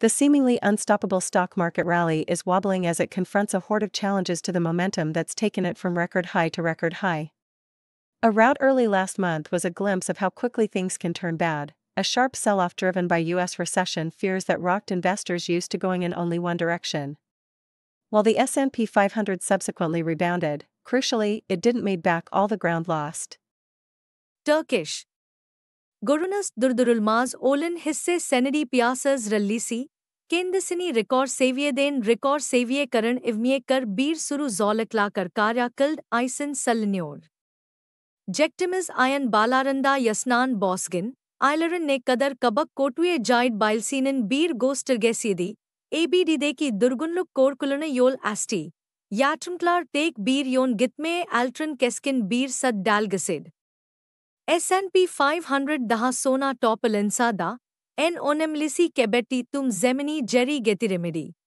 The seemingly unstoppable stock market rally is wobbling as it confronts a horde of challenges to the momentum that's taken it from record high to record high. A rout early last month was a glimpse of how quickly things can turn bad, a sharp sell off driven by U.S. recession fears that rocked investors used to going in only one direction. While the S&P 500 subsequently rebounded, crucially, it didn't make back all the ground lost. Turkish गुरुनस दुर्दुरुलमाज ओलन हिस्से सेनेडी प्यासज रल्लीसी केंद्रसिनी record सेवियदेन record सेवियकरण इवमियकर बीर सुरु कार्या कार्याकल्ड आइसन सलन्योर जेक्टिमिज ion बालारंदा यस्नान बॉसगिन आयलरन ने कदर कबक कोटुए जाइड बाइलसिनन बीर गोस्टर्गेसियदी एबीडीदे की दुर्गुनलुक कोरकुलन योल एस्टी याट्रमक्लार टेक बीर योन गितमे एल्ट्रन केस्किन बीर सद डालगसिड S&P 500 daha sonra toparlansa da en önemlisi kebeti tüm zemini geri getiremedi.